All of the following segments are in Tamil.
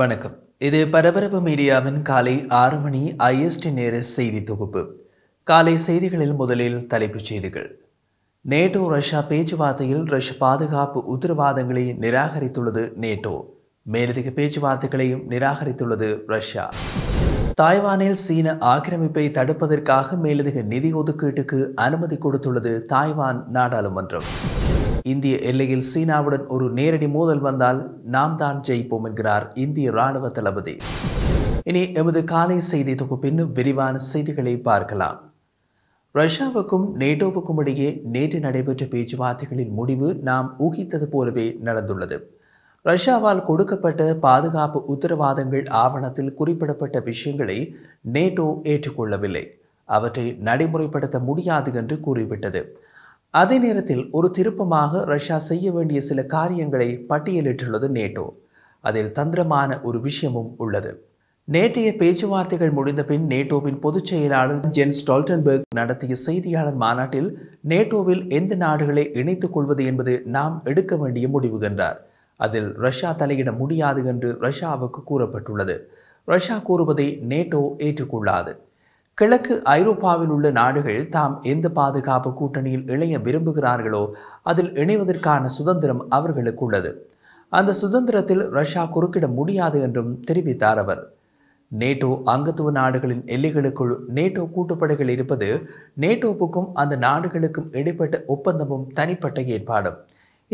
வணக்கம் இது பரபரப்பு மீடியாவின் காலை ஆறு மணி ஐஎஸ்டி நேர செய்தி தொகுப்பு காலை செய்திகளில் முதலில் தலைப்புச் செய்திகள் நேட்டோ ரஷ்யா பேச்சுவார்த்தையில் ரஷ்ய பாதுகாப்பு உத்தரவாதங்களை நிராகரித்துள்ளது நேட்டோ மேலதிக பேச்சுவார்த்தைகளையும் நிராகரித்துள்ளது ரஷ்யா தாய்வானில் சீன ஆக்கிரமிப்பை தடுப்பதற்காக மேலதிக நிதி ஒதுக்கீட்டுக்கு அனுமதி கொடுத்துள்ளது தாய்வான் நாடாளுமன்றம் இந்திய எல்லையில் சீனாவுடன் ஒரு நேரடி மோதல் வந்தால் நாம் தான் ஜெயிப்போம் என்கிறார் இந்திய ராணுவ தளபதி இனி எமது காலை செய்தி தொகுப்பின் விரிவான செய்திகளை பார்க்கலாம் ரஷ்யாவுக்கும் நேட்டோவுக்கும் இடையே நேற்று நடைபெற்ற பேச்சுவார்த்தைகளின் முடிவு நாம் ஊகித்தது போலவே நடந்துள்ளது ரஷ்யாவால் கொடுக்கப்பட்ட பாதுகாப்பு உத்தரவாதங்கள் ஆவணத்தில் குறிப்பிடப்பட்ட விஷயங்களை நேட்டோ ஏற்றுக்கொள்ளவில்லை அவற்றை நடைமுறைப்படுத்த முடியாது என்று கூறிவிட்டது அதே நேரத்தில் ஒரு திருப்பமாக ரஷ்யா செய்ய வேண்டிய சில காரியங்களை பட்டியலிட்டுள்ளது நேட்டோ அதில் தந்திரமான ஒரு விஷயமும் உள்ளது நேற்றைய பேச்சுவார்த்தைகள் முடிந்த பின் நேட்டோவின் பொதுச் செயலாளர் ஜென் ஸ்டால்டன்பர்க் நடத்திய செய்தியாளர் மாநாட்டில் நேட்டோவில் எந்த நாடுகளை இணைத்துக் கொள்வது என்பது நாம் எடுக்க வேண்டிய முடிவு என்றார் அதில் ரஷ்யா தலையிட முடியாது என்று ரஷ்யாவுக்கு கூறப்பட்டுள்ளது ரஷ்யா கூறுவதை நேட்டோ ஏற்றுக்கொள்ளாது கிழக்கு ஐரோப்பாவில் உள்ள நாடுகள் தாம் எந்த பாதுகாப்பு கூட்டணியில் இணைய விரும்புகிறார்களோ அதில் இணைவதற்கான சுதந்திரம் அவர்களுக்கு உள்ளது அந்த சுதந்திரத்தில் ரஷ்யா குறுக்கிட முடியாது என்றும் தெரிவித்தார் அவர் நேட்டோ அங்கத்துவ நாடுகளின் எல்லைகளுக்குள் நேட்டோ கூட்டுப்படைகள் இருப்பது நேட்டோவுக்கும் அந்த நாடுகளுக்கும் இடைப்பட்ட ஒப்பந்தமும் தனிப்பட்ட ஏற்பாடும்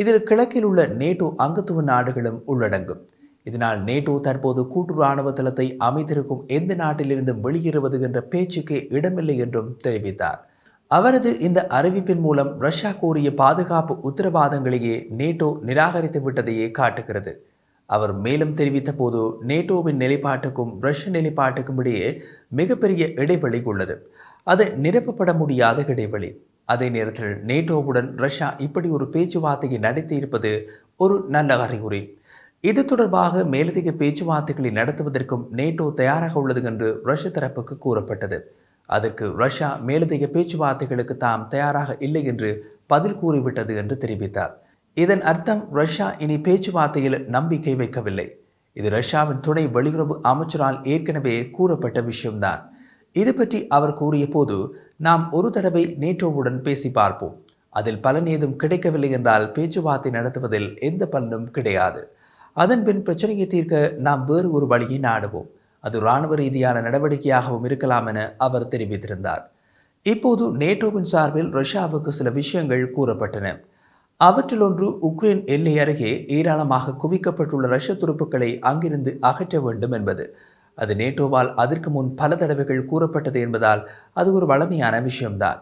இதில் கிழக்கில் உள்ள நேட்டோ அங்கத்துவ நாடுகளும் உள்ளடங்கும் இதனால் நேட்டோ தற்போது கூட்டு ராணுவ தளத்தை அமைத்திருக்கும் எந்த நாட்டிலிருந்து வெளியேறுவது என்ற பேச்சுக்கே இடமில்லை என்றும் தெரிவித்தார் அவரது இந்த அறிவிப்பின் மூலம் ரஷ்யா கூறிய பாதுகாப்பு உத்தரவாதங்களையே நேட்டோ நிராகரித்து விட்டதையே காட்டுகிறது அவர் மேலும் தெரிவித்த போது நேட்டோவின் நிலைப்பாட்டுக்கும் ரஷ்ய நிலைப்பாட்டுக்கும் இடையே மிகப்பெரிய இடைவெளி உள்ளது அது நிரப்பப்பட முடியாத இடைவெளி அதே நேரத்தில் நேட்டோவுடன் ரஷ்யா இப்படி ஒரு பேச்சுவார்த்தையை நடத்தி இருப்பது ஒரு நல்ல அறிகுறி இது தொடர்பாக மேலதிக பேச்சுவார்த்தைகளை நடத்துவதற்கும் நேட்டோ தயாராக உள்ளது என்று ரஷ்ய தரப்புக்கு கூறப்பட்டது அதற்கு ரஷ்யா மேலதிக பேச்சுவார்த்தைகளுக்கு தாம் தயாராக இல்லை என்று பதில் கூறிவிட்டது என்று தெரிவித்தார் இதன் அர்த்தம் ரஷ்யா இனி பேச்சுவார்த்தையில் நம்பிக்கை வைக்கவில்லை இது ரஷ்யாவின் துணை வெளியுறவு அமைச்சரால் ஏற்கனவே கூறப்பட்ட விஷயம்தான் இது பற்றி அவர் கூறிய போது நாம் ஒரு தடவை நேட்டோவுடன் பேசி பார்ப்போம் அதில் பலன் ஏதும் கிடைக்கவில்லை என்றால் பேச்சுவார்த்தை நடத்துவதில் எந்த பலனும் கிடையாது அதன் பின் பிரச்சனையை தீர்க்க நாம் வேறு ஒரு வழியை நாடுவோம் அது இராணுவ ரீதியான நடவடிக்கையாகவும் இருக்கலாம் என அவர் தெரிவித்திருந்தார் இப்போது நேட்டோவின் சார்பில் ரஷ்யாவுக்கு சில விஷயங்கள் கூறப்பட்டன அவற்றில் ஒன்று உக்ரைன் எல்லை அருகே ஏராளமாக குவிக்கப்பட்டுள்ள ரஷ்ய துருப்புக்களை அங்கிருந்து அகற்ற வேண்டும் என்பது அது நேட்டோவால் அதற்கு முன் பல தடவைகள் கூறப்பட்டது என்பதால் அது ஒரு வளமையான விஷயம்தான்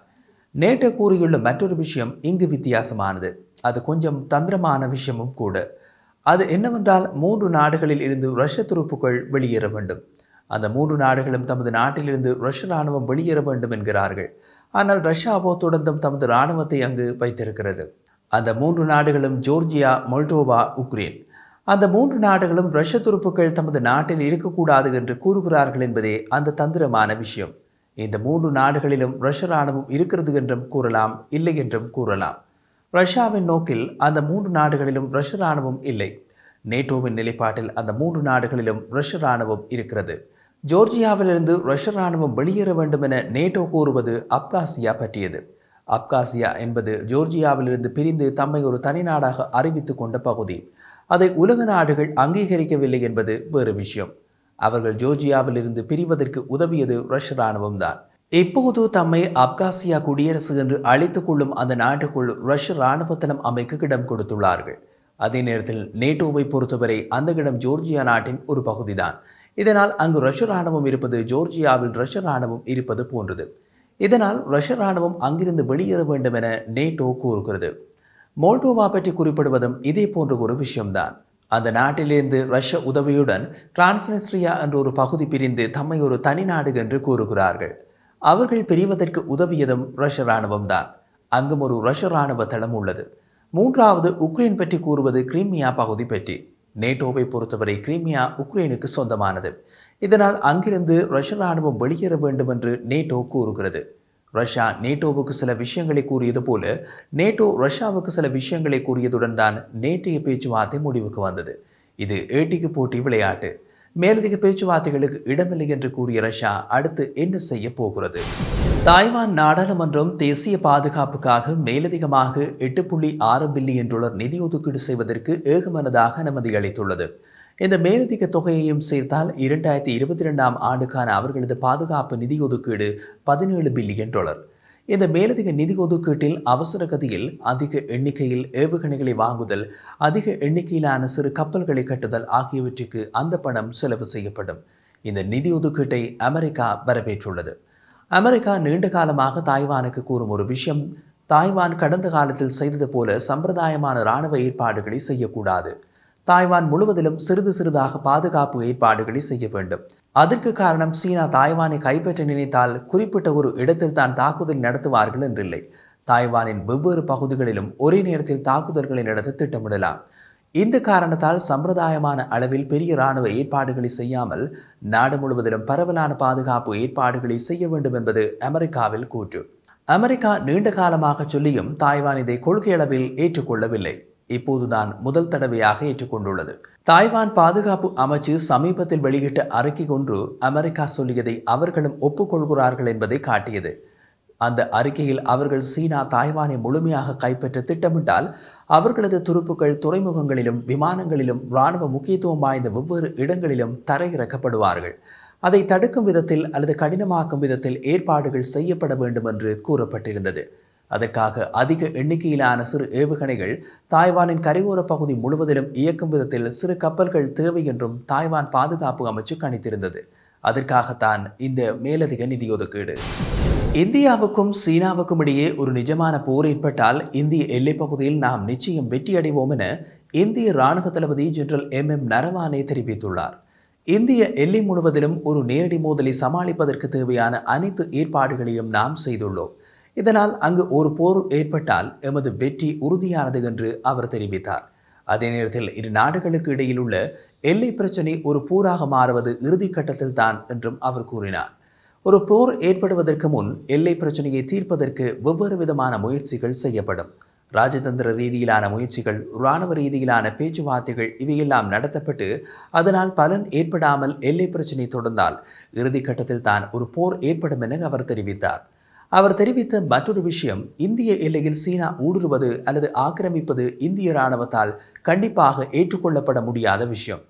நேட்டோ கூறியுள்ள மற்றொரு விஷயம் இங்கு வித்தியாசமானது அது கொஞ்சம் தந்திரமான விஷயமும் கூட அது என்னவென்றால் மூன்று நாடுகளில் இருந்து ரஷ்ய துருப்புக்கள் வெளியேற வேண்டும் அந்த மூன்று நாடுகளும் தமது நாட்டிலிருந்து ரஷ்ய இராணுவம் வெளியேற வேண்டும் என்கிறார்கள் ஆனால் ரஷ்யாவோ தொடர்ந்தும் தமது இராணுவத்தை அங்கு வைத்திருக்கிறது அந்த மூன்று நாடுகளும் ஜோர்ஜியா மொல்டோவா உக்ரைன் அந்த மூன்று நாடுகளும் ரஷ்ய துருப்புக்கள் தமது நாட்டில் இருக்கக்கூடாது என்று கூறுகிறார்கள் என்பதே அந்த தந்திரமான விஷயம் இந்த மூன்று நாடுகளிலும் ரஷ்ய இராணுவம் இருக்கிறது என்றும் கூறலாம் இல்லை என்றும் கூறலாம் ரஷ்யாவின் நோக்கில் அந்த மூன்று நாடுகளிலும் ரஷ்ய இராணுவம் இல்லை நேட்டோவின் நிலைப்பாட்டில் அந்த மூன்று நாடுகளிலும் ரஷ்ய இராணுவம் இருக்கிறது ஜோர்ஜியாவிலிருந்து ரஷ்ய ராணுவம் வெளியேற வேண்டும் என நேட்டோ கூறுவது அப்காசியா பற்றியது அப்காசியா என்பது ஜோர்ஜியாவிலிருந்து பிரிந்து தம்மை ஒரு தனி நாடாக அறிவித்துக் கொண்ட பகுதி அதை உலக நாடுகள் அங்கீகரிக்கவில்லை என்பது வேறு விஷயம் அவர்கள் ஜோர்ஜியாவிலிருந்து பிரிவதற்கு உதவியது ரஷ்ய ராணுவம்தான் இப்போது தம்மை அப்காசியா குடியரசு என்று அழைத்துக் கொள்ளும் அந்த நாட்டுக்குள் ரஷ்ய இராணுவத்தனம் அமைக்க இடம் கொடுத்துள்ளார்கள் அதே நேரத்தில் நேட்டோவை பொறுத்தவரை அந்த இடம் ஜோர்ஜியா நாட்டின் ஒரு பகுதிதான் இதனால் அங்கு ரஷ்ய இராணுவம் இருப்பது ஜோர்ஜியாவில் ரஷ்ய இராணுவம் இருப்பது போன்றது இதனால் ரஷ்ய இராணுவம் அங்கிருந்து வெளியேற வேண்டும் என நேட்டோ கூறுகிறது மோல்டோவா பற்றி குறிப்பிடுவதும் இதே போன்ற ஒரு விஷயம்தான் அந்த நாட்டிலிருந்து ரஷ்ய உதவியுடன் டிரான்ஸ்னிஸ்ட்ரியா என்ற ஒரு பகுதி பிரிந்து தம்மை ஒரு தனி நாடு என்று கூறுகிறார்கள் அவர்கள் பிரிவதற்கு உதவியதும் ரஷ்ய இராணுவம் தான் அங்கும் ஒரு ரஷ்ய இராணுவ தளம் உள்ளது மூன்றாவது உக்ரைன் பற்றி கூறுவது கிரீமியா பகுதி பற்றி நேட்டோவை பொறுத்தவரை கிரீமியா உக்ரைனுக்கு சொந்தமானது இதனால் அங்கிருந்து ரஷ்ய இராணுவம் வெளியேற வேண்டும் என்று நேட்டோ கூறுகிறது ரஷ்யா நேட்டோவுக்கு சில விஷயங்களை கூறியது போல நேட்டோ ரஷ்யாவுக்கு சில விஷயங்களை கூறியதுடன் தான் நேற்றைய பேச்சுவார்த்தை முடிவுக்கு வந்தது இது ஏட்டிக்கு போட்டி விளையாட்டு மேலதிக பேச்சுவார்த்தைகளுக்கு இடமில்லை என்று கூறிய ரஷ்யா அடுத்து என்ன செய்ய போகிறது தாய்வான் நாடாளுமன்றம் தேசிய பாதுகாப்புக்காக மேலதிகமாக எட்டு புள்ளி ஆறு பில்லியன் டாலர் நிதி ஒதுக்கீடு செய்வதற்கு ஏகமனதாக அனுமதி அளித்துள்ளது இந்த மேலதிக தொகையையும் சேர்த்தால் இரண்டாயிரத்தி இருபத்தி இரண்டாம் ஆண்டுக்கான அவர்களது பாதுகாப்பு நிதி ஒதுக்கீடு பதினேழு பில்லியன் டாலர் இந்த மேலதிக நிதி ஒதுக்கீட்டில் அவசர கதியில் அதிக எண்ணிக்கையில் ஏவுகணைகளை வாங்குதல் அதிக எண்ணிக்கையிலான சிறு கப்பல்களை கட்டுதல் ஆகியவற்றுக்கு அந்த பணம் செலவு செய்யப்படும் இந்த நிதி ஒதுக்கீட்டை அமெரிக்கா வரவேற்றுள்ளது அமெரிக்கா நீண்ட காலமாக தாய்வானுக்கு கூறும் ஒரு விஷயம் தாய்வான் கடந்த காலத்தில் செய்தது போல சம்பிரதாயமான இராணுவ ஏற்பாடுகளை செய்யக்கூடாது தாய்வான் முழுவதிலும் சிறிது சிறிதாக பாதுகாப்பு ஏற்பாடுகளை செய்ய வேண்டும் அதற்கு காரணம் சீனா தாய்வானை கைப்பற்ற நினைத்தால் குறிப்பிட்ட ஒரு இடத்தில் தான் தாக்குதல் நடத்துவார்கள் என்றில்லை தாய்வானின் வெவ்வேறு பகுதிகளிலும் ஒரே நேரத்தில் தாக்குதல்களை நடத்த திட்டமிடலாம் இந்த காரணத்தால் சம்பிரதாயமான அளவில் பெரிய இராணுவ ஏற்பாடுகளை செய்யாமல் நாடு முழுவதிலும் பரவலான பாதுகாப்பு ஏற்பாடுகளை செய்ய வேண்டும் என்பது அமெரிக்காவில் கூற்று அமெரிக்கா நீண்ட காலமாக சொல்லியும் தாய்வான் இதை கொள்கையளவில் ஏற்றுக்கொள்ளவில்லை இப்போதுதான் முதல் தடவையாக ஏற்றுக்கொண்டுள்ளது தாய்வான் பாதுகாப்பு அமைச்சு சமீபத்தில் வெளியிட்ட அறிக்கை ஒன்று அமெரிக்கா சொல்லியதை அவர்களும் ஒப்புக்கொள்கிறார்கள் என்பதை காட்டியது அந்த அறிக்கையில் அவர்கள் சீனா தாய்வானை முழுமையாக கைப்பற்ற திட்டமிட்டால் அவர்களது துருப்புக்கள் துறைமுகங்களிலும் விமானங்களிலும் இராணுவ முக்கியத்துவம் வாய்ந்த வெவ்வேறு இடங்களிலும் தரையிறக்கப்படுவார்கள் அதை தடுக்கும் விதத்தில் அல்லது கடினமாக்கும் விதத்தில் ஏற்பாடுகள் செய்யப்பட வேண்டும் என்று கூறப்பட்டிருந்தது அதற்காக அதிக எண்ணிக்கையிலான சிறு ஏவுகணைகள் தாய்வானின் கரையோர பகுதி முழுவதிலும் இயக்கும் விதத்தில் சிறு கப்பல்கள் தேவை என்றும் தாய்வான் பாதுகாப்பு அமைச்சு கணித்திருந்தது அதற்காகத்தான் இந்த மேலதிக நிதியொதுக்கீடு இந்தியாவுக்கும் சீனாவுக்கும் இடையே ஒரு நிஜமான போர் ஏற்பட்டால் இந்திய எல்லைப் பகுதியில் நாம் நிச்சயம் வெற்றியடைவோம் என இந்திய ராணுவ தளபதி ஜெனரல் எம் எம் நரவானே தெரிவித்துள்ளார் இந்திய எல்லை முழுவதிலும் ஒரு நேரடி மோதலை சமாளிப்பதற்கு தேவையான அனைத்து ஏற்பாடுகளையும் நாம் செய்துள்ளோம் இதனால் அங்கு ஒரு போர் ஏற்பட்டால் எமது வெற்றி உறுதியானது என்று அவர் தெரிவித்தார் அதே நேரத்தில் இரு நாடுகளுக்கு இடையில் உள்ள எல்லை பிரச்சினை ஒரு போராக மாறுவது இறுதி கட்டத்தில் தான் என்றும் அவர் கூறினார் ஒரு போர் ஏற்படுவதற்கு முன் எல்லை பிரச்சனையை தீர்ப்பதற்கு வெவ்வேறு விதமான முயற்சிகள் செய்யப்படும் ராஜதந்திர ரீதியிலான முயற்சிகள் இராணுவ ரீதியிலான பேச்சுவார்த்தைகள் இவையெல்லாம் நடத்தப்பட்டு அதனால் பலன் ஏற்படாமல் எல்லை பிரச்சினை தொடர்ந்தால் இறுதிக்கட்டத்தில் தான் ஒரு போர் ஏற்படும் என அவர் தெரிவித்தார் அவர் தெரிவித்த மற்றொரு விஷயம் இந்திய எல்லையில் சீனா ஊடுருவது அல்லது ஆக்கிரமிப்பது இந்திய இராணுவத்தால் கண்டிப்பாக ஏற்றுக்கொள்ளப்பட முடியாத விஷயம்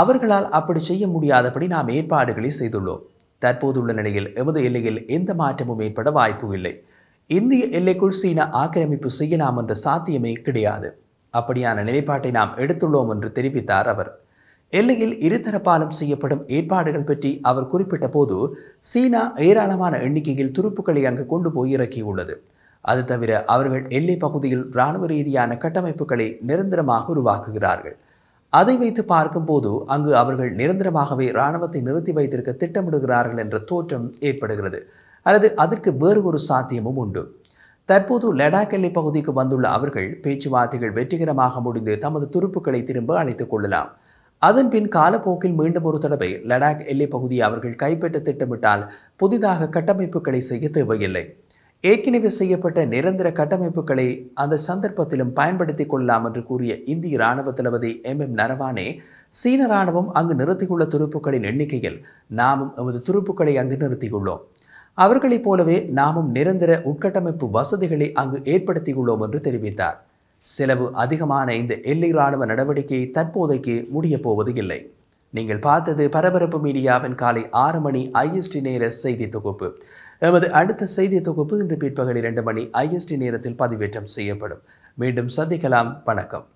அவர்களால் அப்படி செய்ய முடியாதபடி நாம் ஏற்பாடுகளை செய்துள்ளோம் தற்போதுள்ள நிலையில் எமது எல்லையில் எந்த மாற்றமும் ஏற்பட வாய்ப்பு இல்லை இந்திய எல்லைக்குள் சீனா ஆக்கிரமிப்பு செய்யலாம் என்ற சாத்தியமே கிடையாது அப்படியான நிலைப்பாட்டை நாம் எடுத்துள்ளோம் என்று தெரிவித்தார் அவர் எல்லையில் இருதரப்பாலும் செய்யப்படும் ஏற்பாடுகள் பற்றி அவர் குறிப்பிட்ட போது சீனா ஏராளமான எண்ணிக்கையில் துருப்புக்களை அங்கு கொண்டு போய் இறக்கியுள்ளது அது தவிர அவர்கள் எல்லை பகுதியில் இராணுவ ரீதியான கட்டமைப்புகளை நிரந்தரமாக உருவாக்குகிறார்கள் அதை வைத்து பார்க்கும்போது அங்கு அவர்கள் நிரந்தரமாகவே இராணுவத்தை நிறுத்தி வைத்திருக்க திட்டமிடுகிறார்கள் என்ற தோற்றம் ஏற்படுகிறது அல்லது அதற்கு வேறு ஒரு சாத்தியமும் உண்டு தற்போது லடாக் எல்லை பகுதிக்கு வந்துள்ள அவர்கள் பேச்சுவார்த்தைகள் வெற்றிகரமாக முடிந்து தமது துருப்புக்களை திரும்ப அழைத்துக் கொள்ளலாம் அதன் பின் காலப்போக்கில் மீண்டும் ஒரு தடவை லடாக் எல்லைப் பகுதியை அவர்கள் கைப்பற்ற திட்டமிட்டால் புதிதாக கட்டமைப்புகளை செய்ய தேவையில்லை ஏற்கனவே செய்யப்பட்ட நிரந்தர கட்டமைப்புகளை அந்த சந்தர்ப்பத்திலும் பயன்படுத்தி கொள்ளலாம் என்று கூறிய இந்திய இராணுவ தளபதி எம் எம் நரவானே சீன ராணுவம் அங்கு நிறுத்தியுள்ள துருப்புக்களின் எண்ணிக்கையில் நாமும் எமது துருப்புக்களை அங்கு நிறுத்தியுள்ளோம் அவர்களைப் போலவே நாமும் நிரந்தர உட்கட்டமைப்பு வசதிகளை அங்கு ஏற்படுத்தியுள்ளோம் என்று தெரிவித்தார் செலவு அதிகமான இந்த எல்லை இராணுவ நடவடிக்கை தற்போதைக்கு முடியப் போவது இல்லை நீங்கள் பார்த்தது பரபரப்பு மீடியாவின் காலை ஆறு மணி ஐஎஸ்டி நேர செய்தி தொகுப்பு எமது அடுத்த செய்தி தொகுப்பு இன்று பிற்பகல் இரண்டு மணி ஐஎஸ்டி நேரத்தில் பதிவேற்றம் செய்யப்படும் மீண்டும் சந்திக்கலாம் வணக்கம்